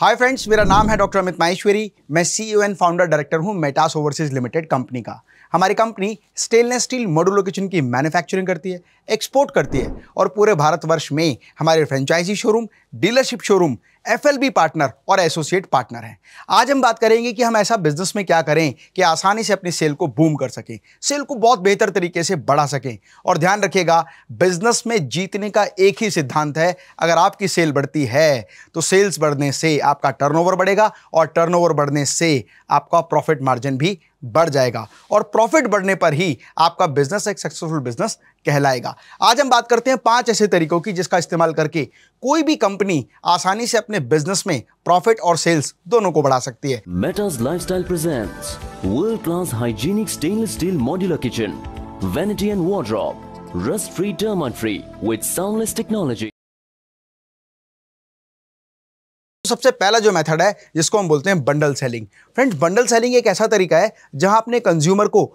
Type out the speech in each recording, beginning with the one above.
hi friends मेरा नाम है डॉक्टर अमित माहेश्वरी मैं सीईओ एंड फाउंडर डायरेक्टर हूं मेटास ओवरसीज लिमिटेड कंपनी का हमारी company stainless steel modular kitchen की मैन्युफैक्चरिंग करती है एक्सपोर्ट करती है और पूरे भारतवर्ष में हमारे franchise showroom dealership showroom B partner और एसोसिएट पार्टनर हैं आज हम बात करेंगे कि हम ऐसा बिजनेस में क्या करें कि आसानी से अपने सेल को बूम कर सकें सेल को बहुत बेहतर तरीके से बढ़ा सकें और ध्यान रखिएगा बिजनेस में जीतने का एक ही सिद्धांत है अगर आपकी सेल बढ़ती है तो सेल्स बढ़ने से आपका टर्नओवर बढ़ेगा और टर्नओवर बढ़ने से आपका प्रॉफिट मार्जिन भी बढ़ जाएगा और प्रॉफिट बढ़ने पर ही आपका बिजनेस एक सक्सेसफुल बिजनेस कहलाएगा आज हम बात करते हैं पांच ऐसे तरीकों की जिसका इस्तेमाल करके कोई भी कंपनी आसानी से अपने बिजनेस में प्रॉफिट और सेल्स दोनों को बढ़ा सकती है Metas lifestyle presents world class hygienic stainless steel modular kitchen vanity and wardrobe rust free term free with soundless technology सबसे पहला जो मेथड है जिसको हम बोलते हैं bundle selling friends bundle selling एक ऐसा तरीका है जहां अपने कंज्यूमर को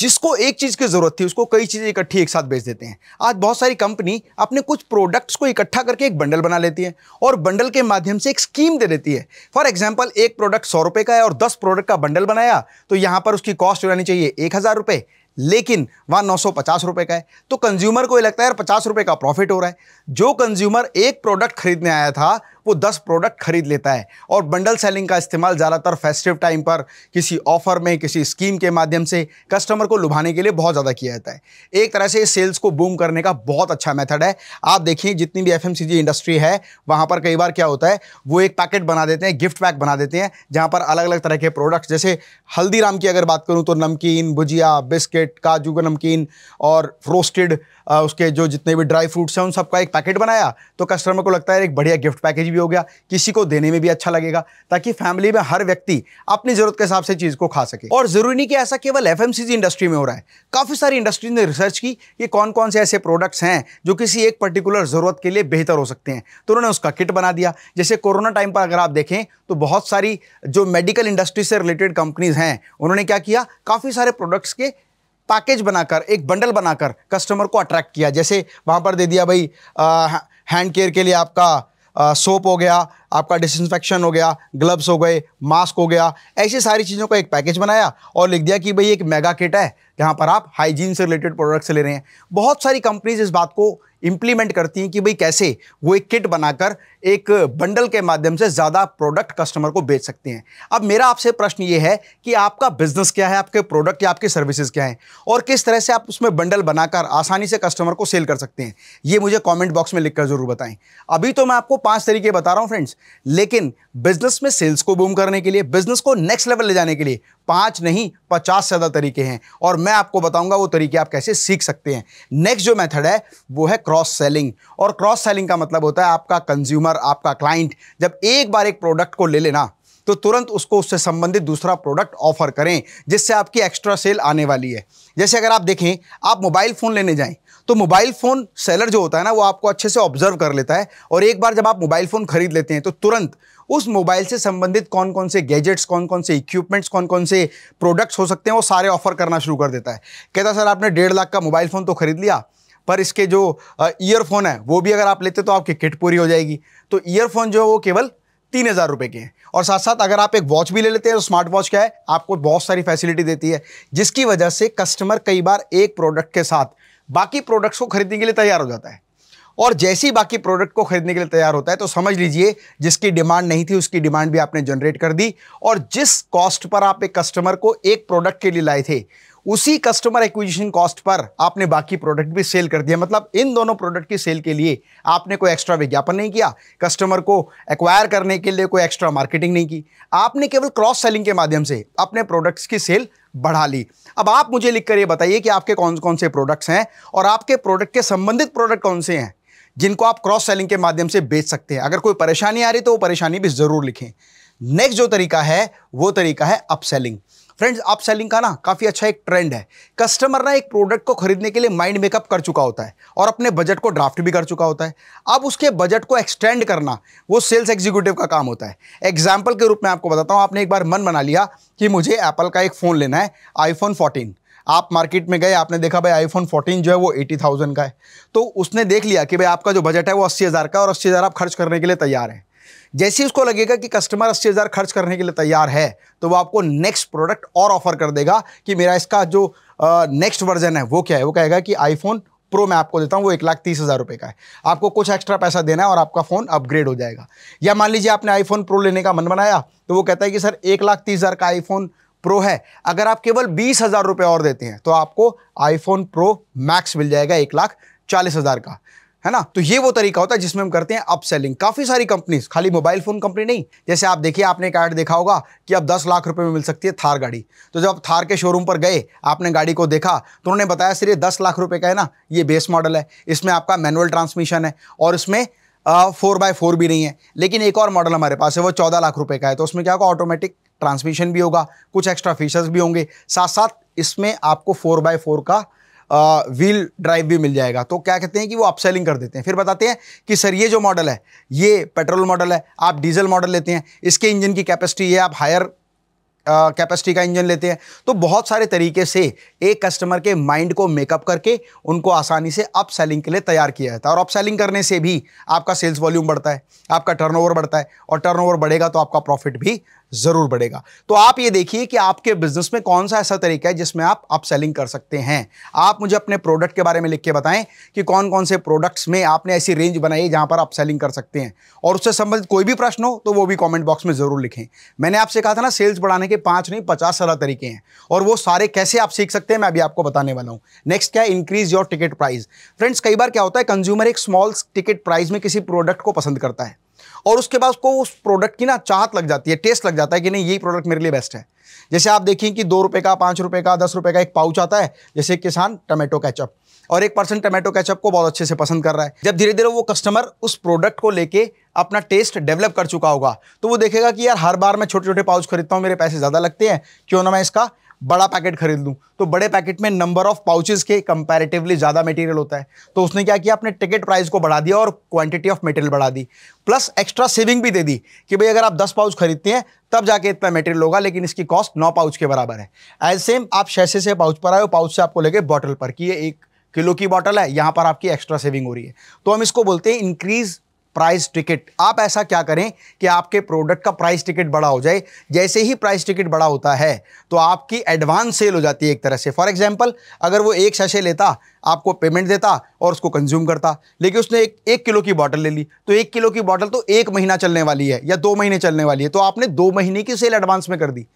जिसको एक चीज़ की ज़रूरत थी उसको कई चीज़ें इकट्ठी एक साथ बेच देते हैं आज बहुत सारी कंपनी अपने कुछ प्रोडक्ट्स को इकट्ठा करके एक बंडल बना लेती है और बंडल के माध्यम से एक स्कीम दे देती है फॉर एग्जाम्पल एक प्रोडक्ट सौ रुपए का है और दस प्रोडक्ट का बंडल बनाया तो यहां पर उसकी कॉस्ट होनी चाहिए एक हज़ार रुपए लेकिन वहां नौ सौ पचास रुपए का है तो कंज्यूमर को ये लगता है यार पचास रुपए का प्रॉफिट हो रहा है जो कंज्यूमर एक प्रोडक्ट खरीदने आया था वो दस प्रोडक्ट खरीद लेता है और बंडल सेलिंग का इस्तेमाल ज़्यादातर फेस्टिव टाइम पर किसी ऑफर में किसी स्कीम के माध्यम से कस्टमर को लुभाने के लिए बहुत ज़्यादा किया जाता है एक तरह से सेल्स को बूम करने का बहुत अच्छा मेथड है आप देखिए जितनी भी एफ इंडस्ट्री है वहाँ पर कई बार क्या होता है वो एक पैकेट बना देते हैं गिफ्ट पैक बना देते हैं जहाँ पर अलग अलग तरह के प्रोडक्ट्स जैसे हल्दीराम की अगर बात करूँ तो नमकीन भुजिया बिस्किट काजू का नमकीन और रोस्टेड उसके जो जितने भी ड्राई फ्रूट्स हैं उन सबका एक पैकेट बनाया तो कस्टमर को लगता है एक बढ़िया गिफ्ट पैकेज भी हो गया किसी को देने में भी अच्छा लगेगा ताकि फैमिली में हर व्यक्ति अपनी ज़रूरत के हिसाब से चीज़ को खा सके और ज़रूरी नहीं कि ऐसा केवल एफ इंडस्ट्री में हो रहा है काफ़ी सारी इंडस्ट्रीज ने रिसर्च की कि कौन कौन से ऐसे प्रोडक्ट्स हैं जो किसी एक पर्टिकुलर ज़रूरत के लिए बेहतर हो सकते हैं तो उन्होंने उसका किट बना दिया जैसे कोरोना टाइम पर अगर आप देखें तो बहुत सारी जो मेडिकल इंडस्ट्री से रिलेटेड कंपनीज हैं उन्होंने क्या किया काफ़ी सारे प्रोडक्ट्स के पैकेज बनाकर एक बंडल बनाकर कस्टमर को अट्रैक्ट किया जैसे वहाँ पर दे दिया भाई हैंड केयर के लिए आपका सोप हो गया आपका डिसइंफेक्शन हो गया ग्लव्स हो गए मास्क हो गया ऐसी सारी चीज़ों का एक पैकेज बनाया और लिख दिया कि भाई एक मेगा किट है जहाँ पर आप हाइजीन से रिलेटेड प्रोडक्ट्स ले रहे हैं बहुत सारी कंपनीज इस बात को इम्प्लीमेंट करती हैं कि भाई कैसे वो एक किट बनाकर एक बंडल के माध्यम से ज़्यादा प्रोडक्ट कस्टमर को बेच सकते हैं अब मेरा आपसे प्रश्न ये है कि आपका बिजनेस क्या है आपके प्रोडक्ट या आपकी सर्विसेज क्या हैं और किस तरह से आप उसमें बंडल बनाकर आसानी से कस्टमर को सेल कर सकते हैं ये मुझे कॉमेंट बॉक्स में लिखकर ज़रूर बताएं अभी तो मैं आपको पाँच तरीके बता रहा हूँ फ्रेंड्स लेकिन बिजनेस में सेल्स को बूम करने के लिए बिजनेस को नेक्स्ट लेवल ले जाने के लिए पांच नहीं पचास से ज़्यादा तरीके हैं और मैं आपको बताऊंगा वो तरीके आप कैसे सीख सकते हैं नेक्स्ट जो मेथड है वो है क्रॉस सेलिंग और क्रॉस सेलिंग का मतलब होता है आपका कंज्यूमर आपका क्लाइंट जब एक बार एक प्रोडक्ट को ले लेना तो तुरंत उसको उससे संबंधित दूसरा प्रोडक्ट ऑफर करें जिससे आपकी एक्स्ट्रा सेल आने वाली है जैसे अगर आप देखें आप मोबाइल फ़ोन लेने जाएं तो मोबाइल फ़ोन सेलर जो होता है ना वो आपको अच्छे से ऑब्जर्व कर लेता है और एक बार जब आप मोबाइल फ़ोन खरीद लेते हैं तो तुरंत उस मोबाइल से संबंधित कौन कौन से गैजेट्स कौन कौन से इक्विपमेंट्स कौन कौन से प्रोडक्ट्स हो सकते हैं वो सारे ऑफर करना शुरू कर देता है कहता सर आपने डेढ़ लाख का मोबाइल फ़ोन तो खरीद लिया पर इसके जो ईयरफोन है वो भी अगर आप लेते तो आपकी किट पूरी हो जाएगी तो ईयरफोन जो है वो केवल तीन हज़ार रुपये के हैं और साथ साथ अगर आप एक वॉच भी ले लेते हैं तो स्मार्ट वॉच क्या है आपको बहुत सारी फैसिलिटी देती है जिसकी वजह से कस्टमर कई बार एक प्रोडक्ट के साथ बाकी प्रोडक्ट्स को खरीदने के लिए तैयार हो जाता है और जैसे ही बाकी प्रोडक्ट को खरीदने के लिए तैयार होता है तो समझ लीजिए जिसकी डिमांड नहीं थी उसकी डिमांड भी आपने जनरेट कर दी और जिस कॉस्ट पर आप एक कस्टमर को एक प्रोडक्ट के लिए लाए थे उसी कस्टमर एक्विजिशन कॉस्ट पर आपने बाकी प्रोडक्ट भी सेल कर दिया मतलब इन दोनों प्रोडक्ट की सेल के लिए आपने कोई एक्स्ट्रा विज्ञापन नहीं किया कस्टमर को एक्वायर करने के लिए कोई एक्स्ट्रा मार्केटिंग नहीं की आपने केवल क्रॉस सेलिंग के माध्यम से अपने प्रोडक्ट्स की सेल बढ़ा ली अब आप मुझे लिख कर ये बताइए कि आपके कौन कौन से प्रोडक्ट्स हैं और आपके प्रोडक्ट के संबंधित प्रोडक्ट कौन से हैं जिनको आप क्रॉस सेलिंग के माध्यम से बेच सकते हैं अगर कोई परेशानी आ रही तो वो परेशानी भी ज़रूर लिखें नेक्स्ट जो तरीका है वो तरीका है अपसेलिंग फ्रेंड्स आप सेलिंग का ना काफ़ी अच्छा एक ट्रेंड है कस्टमर ना एक प्रोडक्ट को खरीदने के लिए माइंड मेकअप कर चुका होता है और अपने बजट को ड्राफ्ट भी कर चुका होता है अब उसके बजट को एक्सटेंड करना वो सेल्स एग्जीक्यूटिव का काम होता है एग्जाम्पल के रूप में आपको बताता हूँ आपने एक बार मन बना लिया कि मुझे एप्पल का एक फ़ोन लेना है आईफोन फोर्टीन आप मार्केट में गए आपने देखा भाई आईफोन 14 जो है वो 80,000 का है तो उसने देख लिया कि भाई आपका जो बजट है वो 80,000 का और 80,000 आप खर्च करने के लिए तैयार हैं जैसे ही उसको लगेगा कि कस्टमर अस्सी हज़ार खर्च करने के लिए तैयार है तो वो आपको नेक्स्ट प्रोडक्ट और ऑफर कर देगा कि मेरा इसका जो नेक्स्ट वर्जन है वो क्या है वो कहेगा कि आईफोन प्रो मैं आपको देता हूँ वो एक लाख तीस हज़ार रुपये का है आपको कुछ एक्स्ट्रा पैसा देना है और आपका फ़ोन अपग्रेड हो जाएगा या मान लीजिए आपने आईफोन प्रो लेने का मन बनाया तो वो कहता है कि सर एक लाख तीस हज़ार का आईफोन प्रो है अगर आप केवल बीस हज़ार रुपये और देते हैं तो आपको आईफोन प्रो मैक्स मिल जाएगा एक लाख चालीस हज़ार का है ना तो ये वो तरीका होता है जिसमें हम करते हैं अपसेलिंग काफी सारी कंपनीज खाली मोबाइल फोन कंपनी नहीं जैसे आप देखिए आपने एक ऐड देखा होगा कि अब 10 लाख रुपए में मिल सकती है थार गाड़ी तो जब आप थार के शोरूम पर गए आपने गाड़ी को देखा तो उन्होंने बताया सर ये दस लाख रुपए का है ना ये बेस मॉडल है इसमें आपका मैनुअल ट्रांसमिशन है और इसमें फोर बाय फोर भी नहीं है लेकिन एक और मॉडल हमारे पास है वो चौदह लाख रुपए का है तो उसमें क्या होगा ऑटोमेटिक ट्रांसमिशन भी होगा कुछ एक्स्ट्रा फीचर्स भी होंगे साथ साथ इसमें आपको फोर बाय फोर का व्हील ड्राइव भी मिल जाएगा तो क्या कहते हैं कि वो अपसेलिंग कर देते हैं फिर बताते हैं कि सर ये जो मॉडल है ये पेट्रोल मॉडल है आप डीजल मॉडल लेते हैं इसके इंजन की कैपेसिटी है आप हायर कैपेसिटी का इंजन लेते हैं तो बहुत सारे तरीके से एक कस्टमर के माइंड को मेकअप करके उनको आसानी से अप सेलिंग के लिए तैयार किया जाता है और अप सेलिंग करने से भी आपका सेल्स वॉल्यूम बढ़ता है आपका टर्नओवर बढ़ता है और टर्नओवर बढ़ेगा तो आपका प्रॉफिट भी ज़रूर बढ़ेगा तो आप ये देखिए कि आपके बिजनेस में कौन सा ऐसा तरीका है जिसमें आप अप सेलिंग कर सकते हैं आप मुझे अपने प्रोडक्ट के बारे में लिख के बताएं कि कौन कौन से प्रोडक्ट्स में आपने ऐसी रेंज बनाई है जहां पर आप सेलिंग कर सकते हैं और उससे संबंधित कोई भी प्रश्न हो तो वो भी कॉमेंट बॉक्स में ज़रूर लिखें मैंने आपसे कहा था ना सेल्स बढ़ाने के पाँच नहीं पचास सारा तरीके हैं और वो सारे कैसे आप सीख सकते हैं मैं अभी आपको बताने वाला हूँ नेक्स्ट क्या है increase your ticket price friends कई बार क्या होता है कंज्यूमर एक स्मॉल टिकट प्राइस में किसी प्रोडक्ट को पसंद करता है और उसके बाद उसको उस प्रोडक्ट की ना चाहत लग जाती है टेस्ट लग जाता है कि नहीं यही प्रोडक्ट मेरे लिए बेस्ट है जैसे आप देखिए कि दो रुपये का पाँच रुपये का दस रुपये का एक पाउच आता है जैसे किसान टमाटो कैचअप और एक पर्सन टमाटो कैचअप को बहुत अच्छे से पसंद कर रहा है जब धीरे धीरे वो कस्टमर उस प्रोडक्ट को लेके अपना टेस्ट डेवलप कर चुका होगा तो वो देखेगा कि यार हर बार मैं छोटे छोटे पाउच खरीदता हूँ मेरे पैसे ज़्यादा लगते हैं क्यों ना मैं इसका बड़ा पैकेट खरीद लूँ तो बड़े पैकेट में नंबर ऑफ पाउचेस के कंपैरेटिवली ज़्यादा मटेरियल होता है तो उसने क्या किया अपने टिकट प्राइस को बढ़ा दिया और क्वांटिटी ऑफ मटेरियल बढ़ा दी प्लस एक्स्ट्रा सेविंग भी दे दी कि भाई अगर आप दस पाउच खरीदते हैं तब जाके इतना मटेरियल होगा लेकिन इसकी कॉस्ट नौ पाउच के बराबर है एज सेम आप शैसे से पाउच पर आए पाउच से आपको लगे बॉटल पर कि ये एक किलो की बॉटल है यहाँ पर आपकी एक्स्ट्रा सेविंग हो रही है तो हम इसको बोलते हैं इंक्रीज प्राइस टिकट आप ऐसा क्या करें कि आपके प्रोडक्ट का प्राइस टिकट बड़ा हो जाए जैसे ही प्राइस टिकट बड़ा होता है तो आपकी एडवांस सेल हो जाती है एक तरह से फॉर एग्जांपल अगर वो एक शशे लेता आपको पेमेंट देता और उसको कंज्यूम करता लेकिन उसने एक एक किलो की बॉटल ले ली तो एक किलो की बॉटल तो एक महीना चलने वाली है या दो महीने चलने वाली है तो आपने दो महीने की सेल एडवांस में कर दी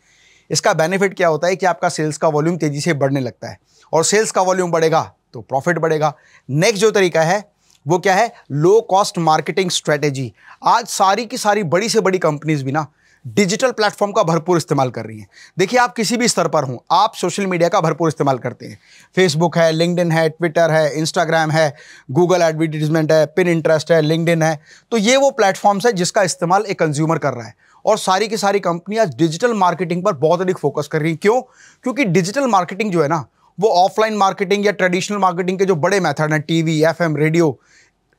इसका बेनिफिट क्या होता है कि आपका सेल्स का वॉल्यूम तेज़ी से बढ़ने लगता है और सेल्स का वॉल्यूम बढ़ेगा तो प्रॉफिट बढ़ेगा नेक्स्ट जो तरीका है वो क्या है लो कॉस्ट मार्केटिंग स्ट्रेटेजी आज सारी की सारी बड़ी से बड़ी कंपनीज भी ना डिजिटल प्लेटफॉर्म का भरपूर इस्तेमाल कर रही हैं देखिए आप किसी भी स्तर पर हों आप सोशल मीडिया का भरपूर इस्तेमाल करते हैं फेसबुक है लिंकडिन है ट्विटर है इंस्टाग्राम है गूगल एडवर्टीजमेंट है पिन इंटरेस्ट है लिंकडिन है तो ये वो प्लेटफॉर्म्स है जिसका इस्तेमाल एक कंज्यूमर कर रहा है और सारी की सारी कंपनियां डिजिटल मार्केटिंग पर बहुत अधिक फोकस कर रही हैं क्यों क्योंकि डिजिटल मार्केटिंग जो है ना वो ऑफलाइन मार्केटिंग या ट्रेडिशनल मार्केटिंग के जो बड़े मेथड हैं टीवी एफएम रेडियो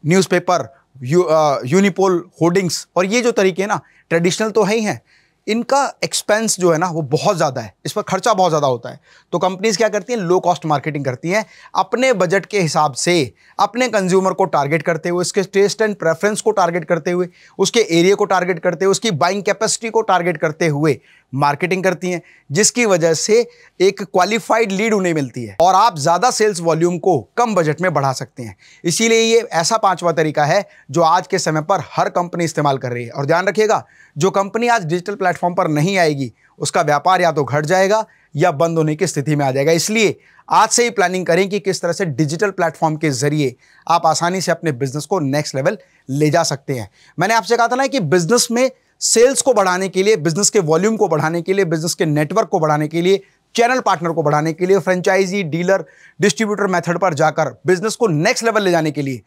न्यूज़पेपर यू, यूनिपोल होर्डिंग्स और ये जो तरीके ना ट्रेडिशनल तो है ही हैं इनका एक्सपेंस जो है ना वो बहुत ज़्यादा है इस पर खर्चा बहुत ज़्यादा होता है तो कंपनीज़ क्या करती हैं लो कॉस्ट मार्केटिंग करती हैं अपने बजट के हिसाब से अपने कंज्यूमर को टारगेट करते हुए उसके टेस्ट एंड प्रेफरेंस को टारगेट करते हुए उसके एरिया को टारगेट करते हुए उसकी बाइंग कैपेसिटी को टारगेट करते हुए मार्केटिंग करती हैं जिसकी वजह से एक क्वालिफाइड लीड उन्हें मिलती है और आप ज़्यादा सेल्स वॉल्यूम को कम बजट में बढ़ा सकते हैं इसीलिए ये ऐसा पाँचवा तरीका है जो आज के समय पर हर कंपनी इस्तेमाल कर रही है और ध्यान रखिएगा जो कंपनी आज डिजिटल प्लेटफॉर्म पर नहीं आएगी उसका व्यापार या तो घट जाएगा या बंद होने की स्थिति में आ जाएगा इसलिए आज से ही प्लानिंग करें कि किस तरह से डिजिटल प्लेटफॉर्म के जरिए आप आसानी से अपने बिजनेस को नेक्स्ट लेवल ले जा सकते हैं मैंने आपसे कहा था ना कि बिजनेस में सेल्स को बढ़ाने के लिए बिजनेस के वॉल्यूम को बढ़ाने के लिए बिजनेस के नेटवर्क को बढ़ाने के लिए चैनल पार्टनर को बढ़ाने के लिए फ्रेंचाइजी डीलर डिस्ट्रीब्यूटर मेथड पर जाकर बिजनेस को नेक्स्ट लेवल ले जाने के लिए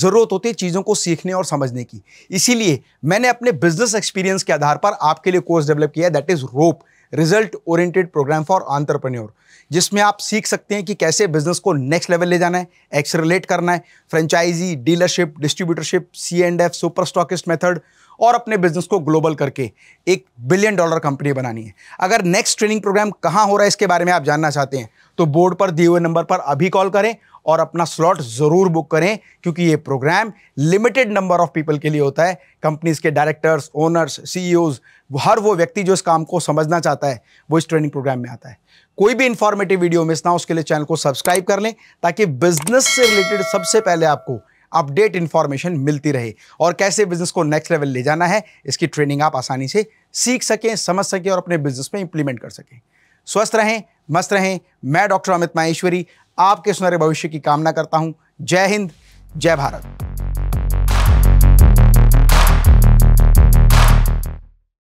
ज़रूरत होती है चीज़ों को सीखने और समझने की इसीलिए मैंने अपने बिजनेस एक्सपीरियंस के आधार पर आपके लिए कोर्स डेवलप किया है that is rope result oriented programme for entrepreneur जिसमें आप सीख सकते हैं कि कैसे बिजनेस को नेक्स्ट लेवल ले जाना है एक्सरेलेट करना है franchise dealership distributorship C and F super stockist method और अपने बिजनेस को ग्लोबल करके एक बिलियन डॉलर कंपनी बनानी है अगर नेक्स्ट ट्रेनिंग प्रोग्राम कहाँ हो रहा है इसके बारे में आप जानना चाहते हैं तो बोर्ड पर दिए हुए नंबर पर अभी कॉल करें और अपना स्लॉट ज़रूर बुक करें क्योंकि ये programme limited number of people के लिए होता है कंपनीज के डायरेक्टर्स ओनर्स सीईओज हर वो व्यक्ति जो इस काम को समझना चाहता है वो इस ट्रेनिंग प्रोग्राम में आता है कोई भी इंफॉर्मेटिव वीडियो मिस ना उसके लिए चैनल को सब्सक्राइब कर लें ताकि बिजनेस से रिलेटेड सबसे पहले आपको अपडेट इन्फॉर्मेशन मिलती रहे और कैसे बिजनेस को नेक्स्ट लेवल ले जाना है इसकी ट्रेनिंग आप आसानी से सीख सकें समझ सकें और अपने बिजनेस में इंप्लीमेंट कर सकें स्वस्थ रहें मस्त रहें मैं डॉक्टर अमित माहेश्वरी आपके सुनहरे भविष्य की कामना करता हूँ जय हिंद जय भारत